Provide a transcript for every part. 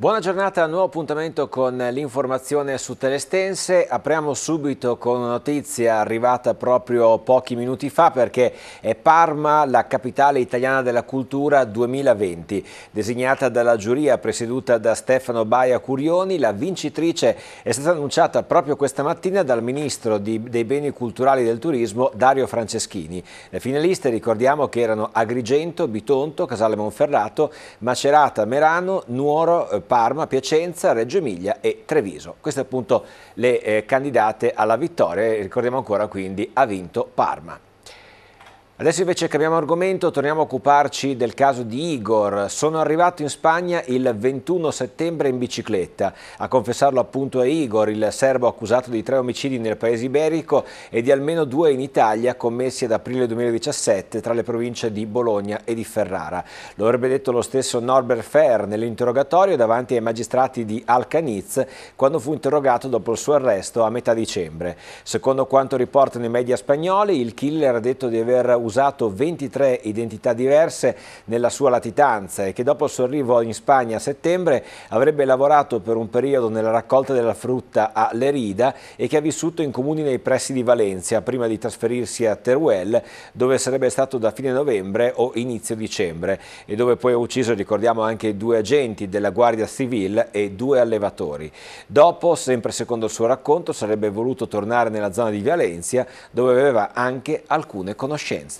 Buona giornata, nuovo appuntamento con l'informazione su Telestense. Apriamo subito con una notizia arrivata proprio pochi minuti fa perché è Parma la capitale italiana della cultura 2020. Designata dalla giuria presieduta da Stefano Baia Curioni, la vincitrice è stata annunciata proprio questa mattina dal ministro di, dei beni culturali e del turismo Dario Franceschini. Le finaliste ricordiamo che erano Agrigento, Bitonto, Casale Monferrato, Macerata, Merano, Nuoro, eh, Parma, Piacenza, Reggio Emilia e Treviso. Queste appunto le eh, candidate alla vittoria, ricordiamo ancora quindi ha vinto Parma. Adesso invece cambiamo argomento, torniamo a occuparci del caso di Igor. Sono arrivato in Spagna il 21 settembre in bicicletta. A confessarlo appunto è Igor, il serbo accusato di tre omicidi nel paese iberico e di almeno due in Italia commessi ad aprile 2017 tra le province di Bologna e di Ferrara. Lo avrebbe detto lo stesso Norbert Fer nell'interrogatorio davanti ai magistrati di Alcaniz quando fu interrogato dopo il suo arresto a metà dicembre. Secondo quanto riportano i media spagnoli, il killer ha detto di aver usato usato 23 identità diverse nella sua latitanza e che dopo il suo arrivo in Spagna a settembre avrebbe lavorato per un periodo nella raccolta della frutta a Lerida e che ha vissuto in comuni nei pressi di Valencia prima di trasferirsi a Teruel dove sarebbe stato da fine novembre o inizio dicembre e dove poi ha ucciso, ricordiamo, anche due agenti della Guardia Civile e due allevatori. Dopo, sempre secondo il suo racconto, sarebbe voluto tornare nella zona di Valencia dove aveva anche alcune conoscenze.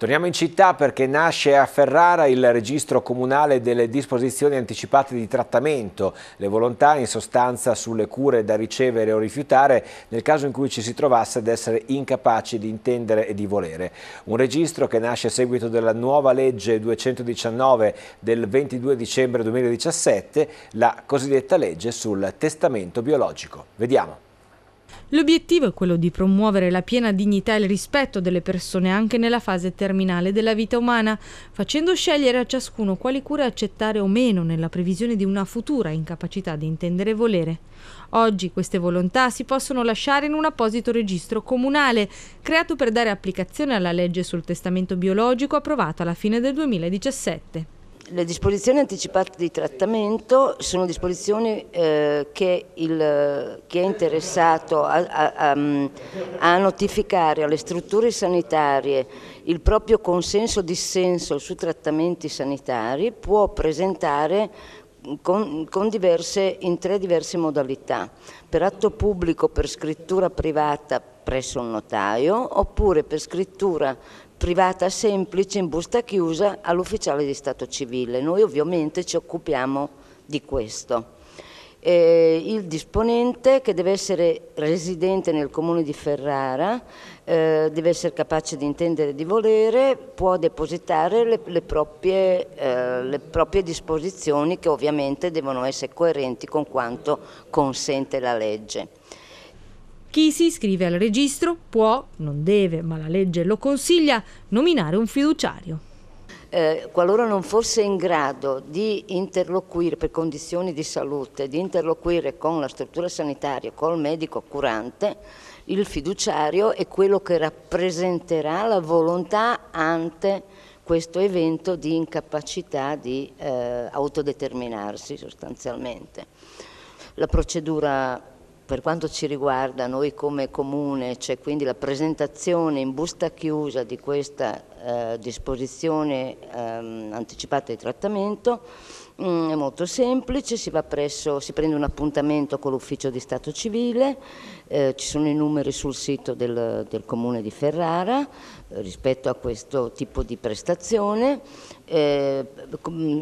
Torniamo in città perché nasce a Ferrara il registro comunale delle disposizioni anticipate di trattamento, le volontà in sostanza sulle cure da ricevere o rifiutare nel caso in cui ci si trovasse ad essere incapaci di intendere e di volere. Un registro che nasce a seguito della nuova legge 219 del 22 dicembre 2017, la cosiddetta legge sul testamento biologico. Vediamo. L'obiettivo è quello di promuovere la piena dignità e il rispetto delle persone anche nella fase terminale della vita umana, facendo scegliere a ciascuno quali cure accettare o meno nella previsione di una futura incapacità di intendere e volere. Oggi queste volontà si possono lasciare in un apposito registro comunale, creato per dare applicazione alla legge sul testamento biologico approvata alla fine del 2017. Le disposizioni anticipate di trattamento sono disposizioni eh, che il, chi è interessato a, a, mm, a, notificare alle strutture sanitarie il proprio consenso dissenso su trattamenti sanitari può presentare con, con diverse, in tre diverse modalità, per atto pubblico, per scrittura privata presso un notaio oppure per scrittura privata privata semplice in busta chiusa all'ufficiale di Stato civile. Noi ovviamente ci occupiamo di questo. Eh, il disponente che deve essere residente nel comune di Ferrara, eh, deve essere capace di intendere di volere, può depositare le, le, proprie, eh, le, proprie, disposizioni che ovviamente devono essere coerenti con quanto consente la legge. Chi si iscrive al registro può, non deve, ma la legge lo consiglia, nominare un fiduciario. Eh, qualora non fosse in grado di interloquire per condizioni di salute, di interloquire con la struttura sanitaria, col medico curante, il fiduciario è quello che rappresenterà la volontà ante questo evento di incapacità di eh, autodeterminarsi sostanzialmente. La procedura per quanto ci riguarda noi come comune c'è quindi la presentazione in busta chiusa di questa eh, disposizione ehm, anticipata di trattamento mm, è molto semplice, si, presso, si prende un appuntamento con l'ufficio di Stato Civile, eh, ci sono i numeri sul sito del, del comune di Ferrara eh, rispetto a questo tipo di prestazione, eh,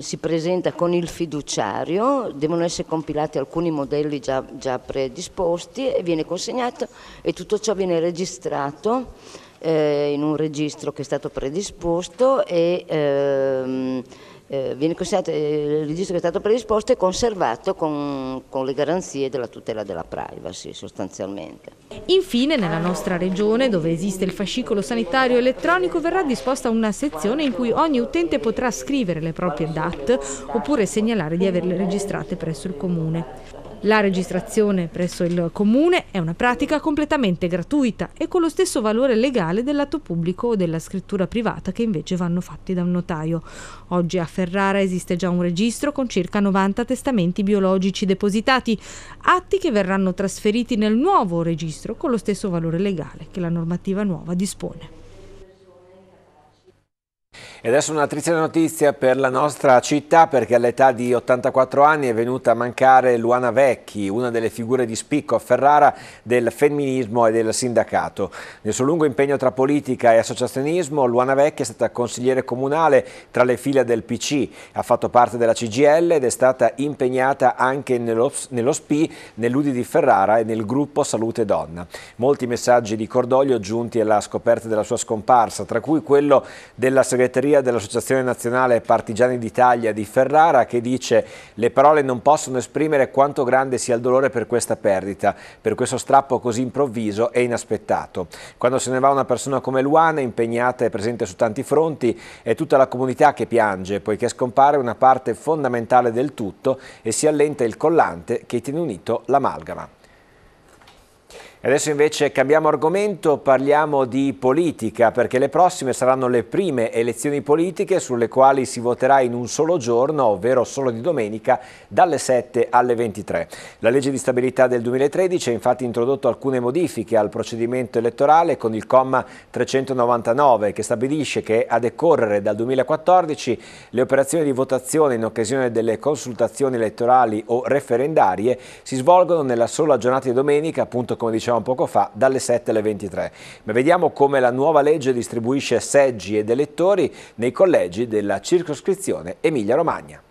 si presenta con il fiduciario, devono essere compilati alcuni modelli già, già predisposti e viene consegnato e tutto ciò viene registrato eh, in un registro che è stato predisposto e ehm, eh, viene considerato eh, il registro che è stato predisposto è conservato con, con, le garanzie della tutela della privacy sostanzialmente. Infine nella nostra regione dove esiste il fascicolo sanitario elettronico verrà disposta una sezione in cui ogni utente potrà scrivere le proprie DAT oppure segnalare di averle registrate presso il comune. La registrazione presso il comune è una pratica completamente gratuita e con lo stesso valore legale dell'atto pubblico o della scrittura privata che invece vanno fatti da un notaio. Oggi a Ferrara esiste già un registro con circa 90 testamenti biologici depositati, atti che verranno trasferiti nel nuovo registro con lo stesso valore legale che la normativa nuova dispone. E adesso una triste notizia per la nostra città perché all'età di 84 anni è venuta a mancare Luana Vecchi, una delle figure di spicco a Ferrara del femminismo e del sindacato. Nel suo lungo impegno tra politica e associazionismo, Luana Vecchi è stata consigliere comunale tra le file del PC, ha fatto parte della CGL ed è stata impegnata anche nello, nello SPI, nell'Udi di Ferrara e nel gruppo Salute Donna. Molti messaggi di cordoglio giunti alla scoperta della sua scomparsa, tra cui quello della segreteria segreteria dell'Associazione Nazionale Partigiani d'Italia di Ferrara che dice le parole non possono esprimere quanto grande sia il dolore per questa perdita, per questo strappo così improvviso e inaspettato. Quando se ne va una persona come Luana, impegnata e presente su tanti fronti, è tutta la comunità che piange, poiché scompare una parte fondamentale del tutto e si allenta il collante che tiene unito l'amalgama. Adesso invece cambiamo argomento, parliamo di politica, perché le prossime saranno le prime elezioni politiche sulle quali si voterà in un solo giorno, ovvero solo di domenica, dalle 7 alle 23. La legge di stabilità del 2013 ha infatti introdotto alcune modifiche al procedimento elettorale con il comma 399 che stabilisce che a decorrere dal 2014 le operazioni di votazione in occasione delle consultazioni elettorali o referendarie si svolgono nella sola giornata di domenica, appunto come dicevo dicevamo poco fa, dalle 7 alle 23. Ma vediamo come la nuova legge distribuisce seggi ed elettori nei collegi della circoscrizione Emilia-Romagna.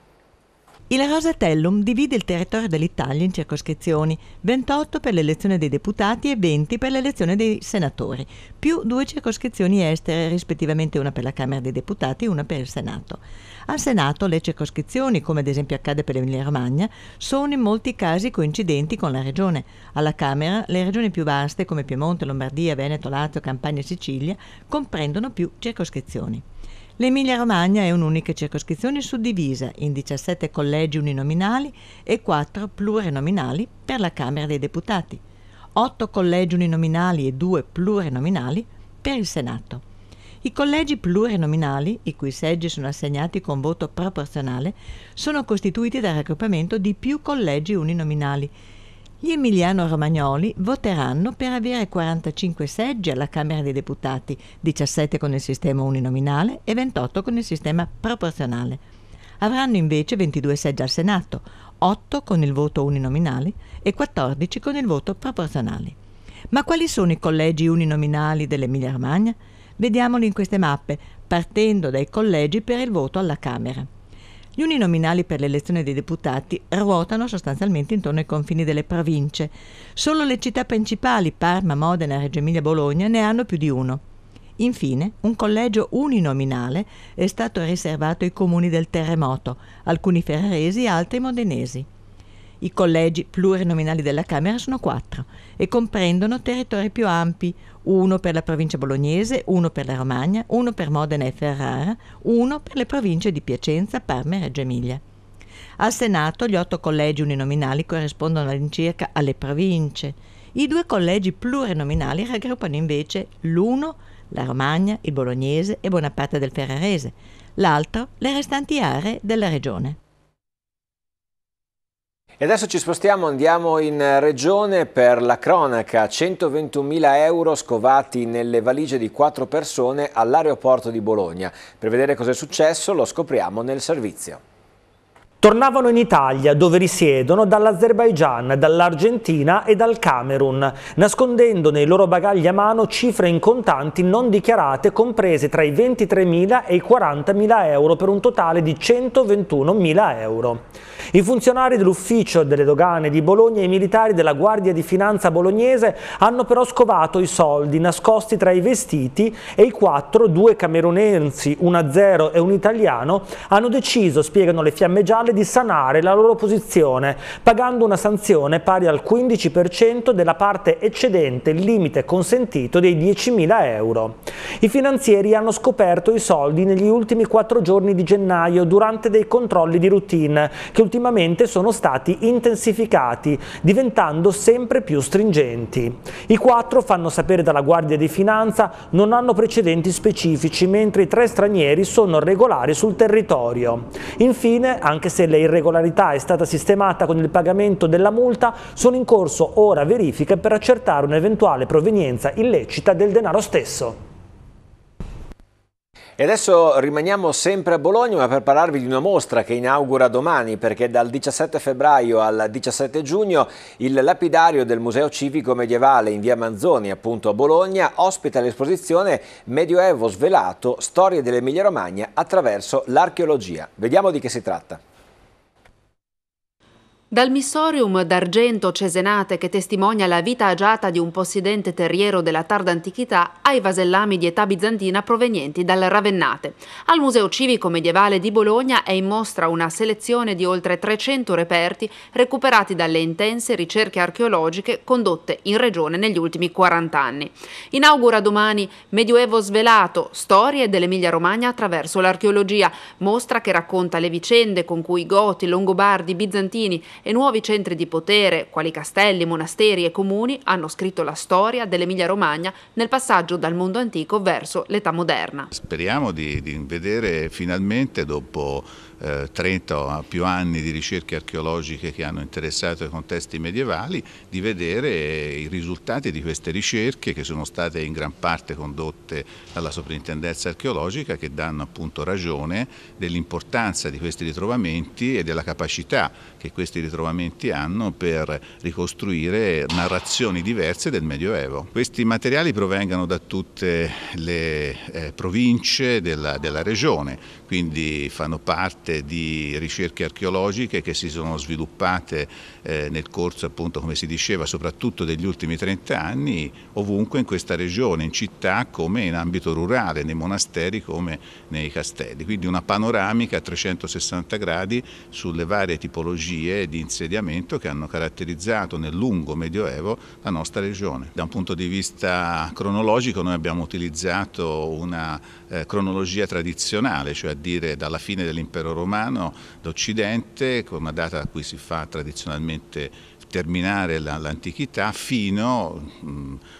Il Rosatellum divide il territorio dell'Italia in circoscrizioni, 28 per l'elezione dei deputati e 20 per l'elezione dei senatori, più due circoscrizioni estere, rispettivamente una per la Camera dei Deputati e una per il Senato. Al Senato le circoscrizioni, come ad esempio accade per l'Emilia Romagna, sono in molti casi coincidenti con la Regione. Alla Camera le regioni più vaste, come Piemonte, Lombardia, Veneto, Lazio, Campania e Sicilia, comprendono più circoscrizioni. L'Emilia Romagna è un'unica circoscrizione suddivisa in 17 collegi uninominali e 4 plurinominali per la Camera dei Deputati, 8 collegi uninominali e 2 plurinominali per il Senato. I collegi plurinominali, i cui seggi sono assegnati con voto proporzionale, sono costituiti dal raggruppamento di più collegi uninominali gli emiliano-romagnoli voteranno per avere 45 seggi alla Camera dei Deputati, 17 con il sistema uninominale e 28 con il sistema proporzionale. Avranno invece 22 seggi al Senato, 8 con il voto uninominale e 14 con il voto proporzionale. Ma quali sono i collegi uninominali dell'Emilia-Romagna? Vediamoli in queste mappe, partendo dai collegi per il voto alla Camera. Gli uninominali per l'elezione dei deputati ruotano sostanzialmente intorno ai confini delle province. Solo le città principali, Parma, Modena, Reggio Emilia, Bologna, ne hanno più di uno. Infine, un collegio uninominale è stato riservato ai comuni del terremoto, alcuni ferraresi e altri modenesi. I collegi plurinominali della Camera sono quattro e comprendono territori più ampi, uno per la provincia bolognese, uno per la Romagna, uno per Modena e Ferrara, uno per le province di Piacenza, Parma e Reggio Emilia. Al Senato gli otto collegi uninominali corrispondono all'incirca alle province. I due collegi plurinominali raggruppano invece l'uno, la Romagna, il bolognese e buona parte del ferrarese, l'altro le restanti aree della regione. E adesso ci spostiamo, andiamo in eh, regione per la cronaca. 121.000 euro scovati nelle valigie di quattro persone all'aeroporto di Bologna. Per vedere cosa è successo lo scopriamo nel servizio. Tornavano in Italia, dove risiedono, dall'Azerbaigian, dall'Argentina e dal Camerun, nascondendo nei loro bagagli a mano cifre in contanti non dichiarate comprese tra i 23.000 e i 40.000 euro per un totale di 121.000 euro. I funzionari dell'ufficio delle dogane di Bologna e i militari della Guardia di Finanza bolognese hanno però scovato i soldi nascosti tra i vestiti e i quattro, due camerunensi, un a zero e un italiano, hanno deciso, spiegano le fiamme gialle, Nazionale di sanare la loro posizione, pagando una sanzione pari al 15% della parte eccedente il limite consentito dei 10.000 euro. I finanzieri hanno scoperto i soldi negli ultimi quattro giorni di gennaio durante dei controlli di routine che ultimamente sono stati intensificati, diventando sempre più stringenti. I quattro, fanno sapere dalla Guardia di Finanza, non hanno precedenti specifici, mentre i tre stranieri sono regolari sul territorio. Infine, anche se Stelle irregolarità è stata sistemata con il pagamento della multa, sono in corso ora verifiche per accertare un'eventuale provenienza illecita del denaro stesso. E adesso rimaniamo sempre a Bologna ma per parlarvi di una mostra che inaugura domani perché dal 17 febbraio al 17 giugno il lapidario del Museo Civico Medievale in via Manzoni appunto a Bologna ospita l'esposizione Medioevo svelato, storie dell'Emilia Romagna attraverso l'archeologia. Vediamo di che si tratta. Dal missorium d'argento cesenate che testimonia la vita agiata di un possidente terriero della tarda antichità ai vasellami di età bizantina provenienti dal Ravennate. Al Museo Civico Medievale di Bologna è in mostra una selezione di oltre 300 reperti recuperati dalle intense ricerche archeologiche condotte in regione negli ultimi 40 anni. Inaugura domani Medioevo svelato, storie dell'Emilia Romagna attraverso l'archeologia, mostra che racconta le vicende con cui Goti, Longobardi, Bizantini e nuovi centri di potere, quali castelli, monasteri e comuni, hanno scritto la storia dell'Emilia-Romagna nel passaggio dal mondo antico verso l'età moderna. Speriamo di, di vedere finalmente dopo 30 eh, o più anni di ricerche archeologiche che hanno interessato i contesti medievali, di vedere i risultati di queste ricerche che sono state in gran parte condotte dalla soprintendenza archeologica che danno appunto ragione dell'importanza di questi ritrovamenti e della capacità che questi ritrovamenti hanno per ricostruire narrazioni diverse del Medioevo. Questi materiali provengono da tutte le eh, province della, della regione, quindi fanno parte parte di ricerche archeologiche che si sono sviluppate eh, nel corso, appunto, come si diceva, soprattutto degli ultimi 30 anni, ovunque in questa regione, in città come in ambito rurale, nei monasteri come nei castelli. Quindi una panoramica a 360 gradi sulle varie tipologie di insediamento che hanno caratterizzato nel lungo Medioevo la nostra regione. Da un punto di vista cronologico noi abbiamo utilizzato una eh, cronologia tradizionale, cioè a dire dalla fine dell'impero romano d'Occidente, con una data a cui si fa tradizionalmente terminare l'antichità fino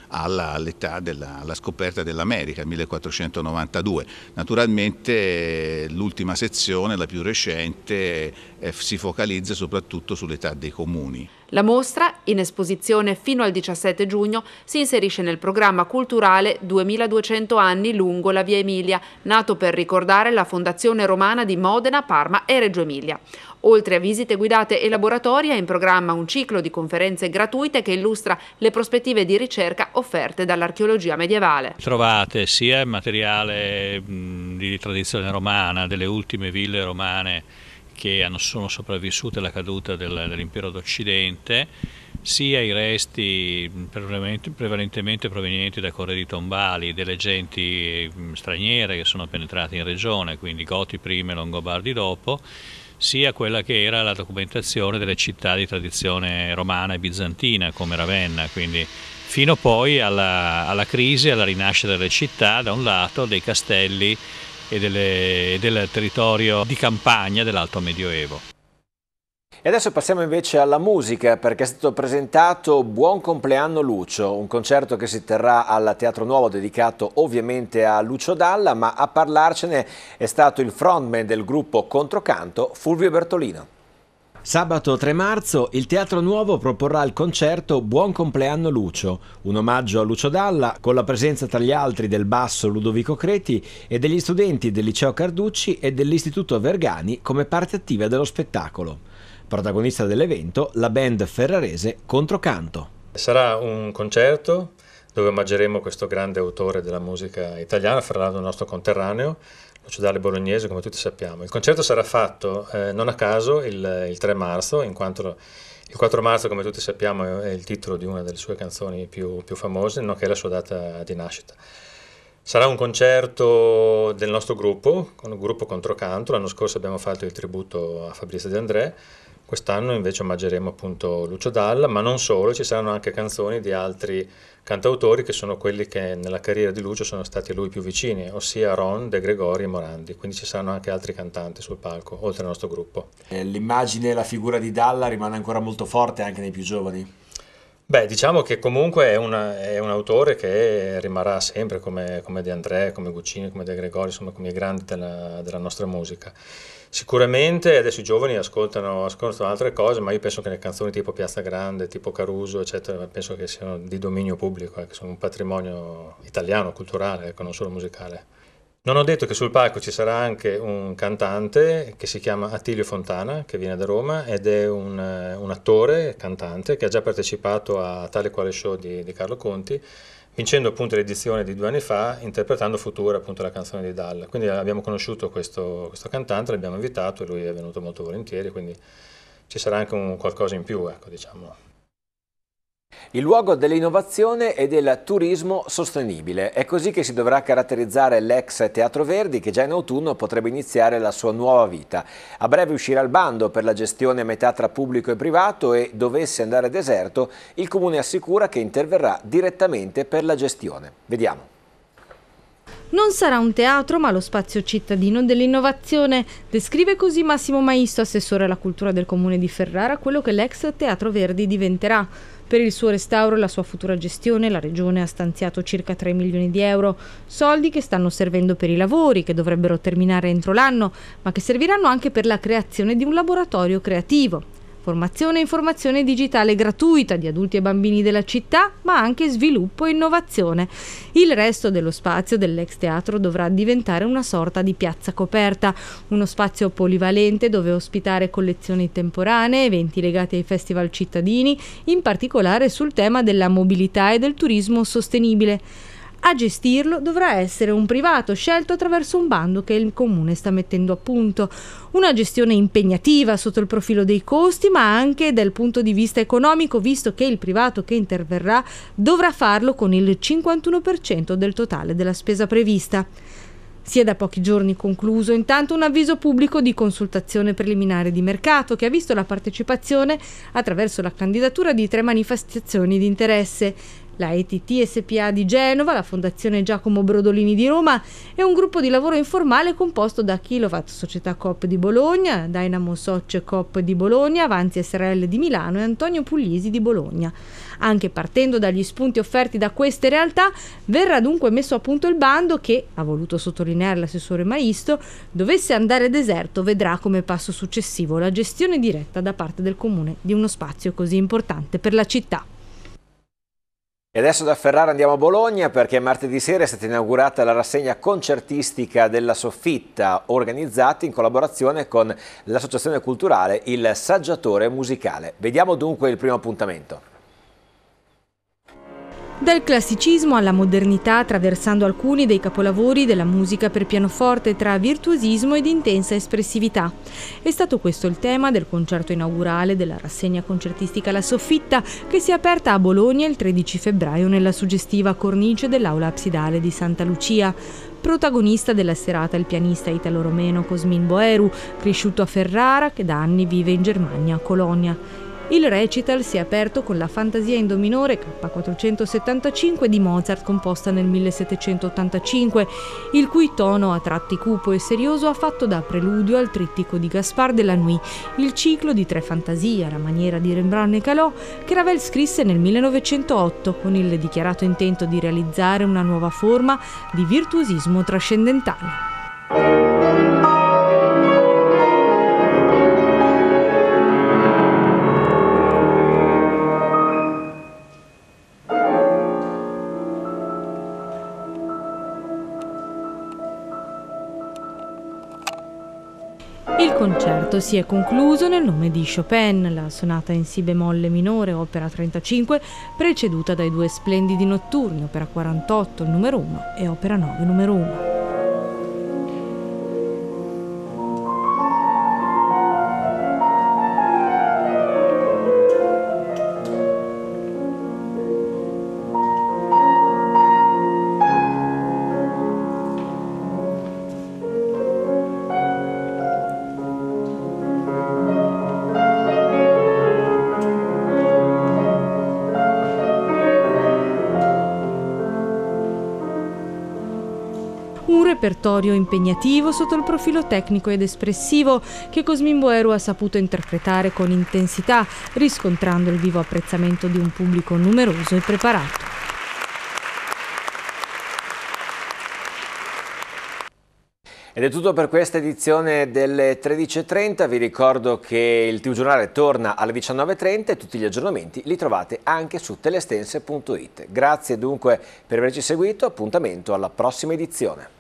all'età della alla scoperta dell'America, 1492. Naturalmente l'ultima sezione, la più recente, eh, si focalizza soprattutto sull'età dei comuni. La mostra, in esposizione fino al 17 giugno, si inserisce nel programma culturale 2200 anni lungo la Via Emilia, nato per ricordare la Fondazione Romana di Modena, Parma e Reggio Emilia. Oltre a visite guidate e laboratori, è in programma un ciclo di conferenze gratuite che illustra le prospettive di ricerca offerte dall'archeologia medievale. Trovate sia il materiale di tradizione romana, delle ultime ville romane, che hanno, sono sopravvissute alla caduta del, dell'impero d'Occidente, sia i resti prevalentemente provenienti da corredi tombali delle genti mm, straniere che sono penetrate in regione, quindi Goti prima e Longobardi dopo, sia quella che era la documentazione delle città di tradizione romana e bizantina come Ravenna, quindi fino poi alla, alla crisi e alla rinascita delle città da un lato, dei castelli e, delle, e del territorio di campagna dell'Alto Medioevo. E adesso passiamo invece alla musica perché è stato presentato Buon compleanno Lucio, un concerto che si terrà al Teatro Nuovo dedicato ovviamente a Lucio Dalla, ma a parlarcene è stato il frontman del gruppo Controcanto Fulvio Bertolino. Sabato 3 marzo il Teatro Nuovo proporrà il concerto Buon compleanno Lucio, un omaggio a Lucio Dalla con la presenza tra gli altri del basso Ludovico Creti e degli studenti del liceo Carducci e dell'istituto Vergani come parte attiva dello spettacolo. Protagonista dell'evento la band ferrarese Controcanto. Sarà un concerto dove omaggeremo questo grande autore della musica italiana, fra l'altro il nostro conterraneo, Ciudale Bolognese, come tutti sappiamo. Il concerto sarà fatto eh, non a caso il, il 3 marzo, in quanto il 4 marzo, come tutti sappiamo, è il titolo di una delle sue canzoni più, più famose, nonché la sua data di nascita. Sarà un concerto del nostro gruppo, un gruppo controcanto. L'anno scorso abbiamo fatto il tributo a Fabrizio De André Quest'anno invece omaggeremo appunto Lucio Dalla, ma non solo, ci saranno anche canzoni di altri cantautori che sono quelli che nella carriera di Lucio sono stati a lui più vicini, ossia Ron, De Gregori e Morandi, quindi ci saranno anche altri cantanti sul palco, oltre al nostro gruppo. Eh, l'immagine e la figura di Dalla rimane ancora molto forte anche nei più giovani? Beh, diciamo che comunque è, una, è un autore che rimarrà sempre come, come De André, come Guccini, come De Gregori, insomma come i grandi della, della nostra musica. Sicuramente adesso i giovani ascoltano, ascoltano altre cose, ma io penso che le canzoni tipo Piazza Grande, tipo Caruso, eccetera, penso che siano di dominio pubblico, eh, sono un patrimonio italiano, culturale, ecco, non solo musicale. Non ho detto che sul palco ci sarà anche un cantante che si chiama Attilio Fontana, che viene da Roma ed è un, eh, un attore, cantante, che ha già partecipato a tale quale show di, di Carlo Conti, vincendo appunto l'edizione di due anni fa, interpretando Futura, appunto la canzone di Dalla. Quindi abbiamo conosciuto questo, questo cantante, l'abbiamo invitato e lui è venuto molto volentieri, quindi ci sarà anche un qualcosa in più, ecco, diciamo. Il luogo dell'innovazione e del turismo sostenibile. È così che si dovrà caratterizzare l'ex Teatro Verdi che già in autunno potrebbe iniziare la sua nuova vita. A breve uscirà il bando per la gestione a metà tra pubblico e privato e dovesse andare deserto, il Comune assicura che interverrà direttamente per la gestione. Vediamo. Non sarà un teatro ma lo spazio cittadino dell'innovazione, descrive così Massimo Maisto, assessore alla cultura del comune di Ferrara, quello che l'ex Teatro Verdi diventerà. Per il suo restauro e la sua futura gestione la Regione ha stanziato circa 3 milioni di euro, soldi che stanno servendo per i lavori che dovrebbero terminare entro l'anno, ma che serviranno anche per la creazione di un laboratorio creativo. Formazione e informazione digitale gratuita di adulti e bambini della città, ma anche sviluppo e innovazione. Il resto dello spazio dell'ex teatro dovrà diventare una sorta di piazza coperta, uno spazio polivalente dove ospitare collezioni temporanee, eventi legati ai festival cittadini, in particolare sul tema della mobilità e del turismo sostenibile. A gestirlo dovrà essere un privato scelto attraverso un bando che il comune sta mettendo a punto. Una gestione impegnativa sotto il profilo dei costi, ma anche dal punto di vista economico, visto che il privato che interverrà dovrà farlo con il 51% del totale della spesa prevista. Si è da pochi giorni concluso intanto un avviso pubblico di consultazione preliminare di mercato che ha visto la partecipazione attraverso la candidatura di tre manifestazioni di interesse la ETT SPA di Genova, la Fondazione Giacomo Brodolini di Roma e un gruppo di lavoro informale composto da Kilowatt Società Coop di Bologna, Dynamo Soc Coop di Bologna, Avanti SRL di Milano e Antonio Puglisi di Bologna. Anche partendo dagli spunti offerti da queste realtà, verrà dunque messo a punto il bando che, ha voluto sottolineare l'assessore Maisto, dovesse andare deserto vedrà come passo successivo la gestione diretta da parte del comune di uno spazio così importante per la città. E adesso da Ferrara andiamo a Bologna perché martedì sera è stata inaugurata la rassegna concertistica della Soffitta organizzata in collaborazione con l'associazione culturale Il Saggiatore Musicale. Vediamo dunque il primo appuntamento. Dal classicismo alla modernità, attraversando alcuni dei capolavori della musica per pianoforte tra virtuosismo ed intensa espressività. È stato questo il tema del concerto inaugurale della rassegna concertistica La Soffitta, che si è aperta a Bologna il 13 febbraio nella suggestiva cornice dell'aula absidale di Santa Lucia. Protagonista della serata il pianista italo-romeno Cosmin Boeru, cresciuto a Ferrara, che da anni vive in Germania, a Colonia. Il recital si è aperto con la Fantasia in Do minore K475 di Mozart composta nel 1785, il cui tono a tratti cupo e serioso ha fatto da preludio al trittico di Gaspard de la Nuit, il ciclo di tre fantasie alla maniera di Rembrandt e Calò che Ravel scrisse nel 1908 con il dichiarato intento di realizzare una nuova forma di virtuosismo trascendentale. concerto si è concluso nel nome di Chopin, la sonata in Si bemolle minore, opera 35, preceduta dai due splendidi notturni, opera 48, numero 1 e opera 9, numero 1. repertorio impegnativo sotto il profilo tecnico ed espressivo che Cosmin Boeru ha saputo interpretare con intensità, riscontrando il vivo apprezzamento di un pubblico numeroso e preparato. Ed è tutto per questa edizione delle 13.30, vi ricordo che il TV Giornale torna alle 19.30 e tutti gli aggiornamenti li trovate anche su telestense.it. Grazie dunque per averci seguito, appuntamento alla prossima edizione.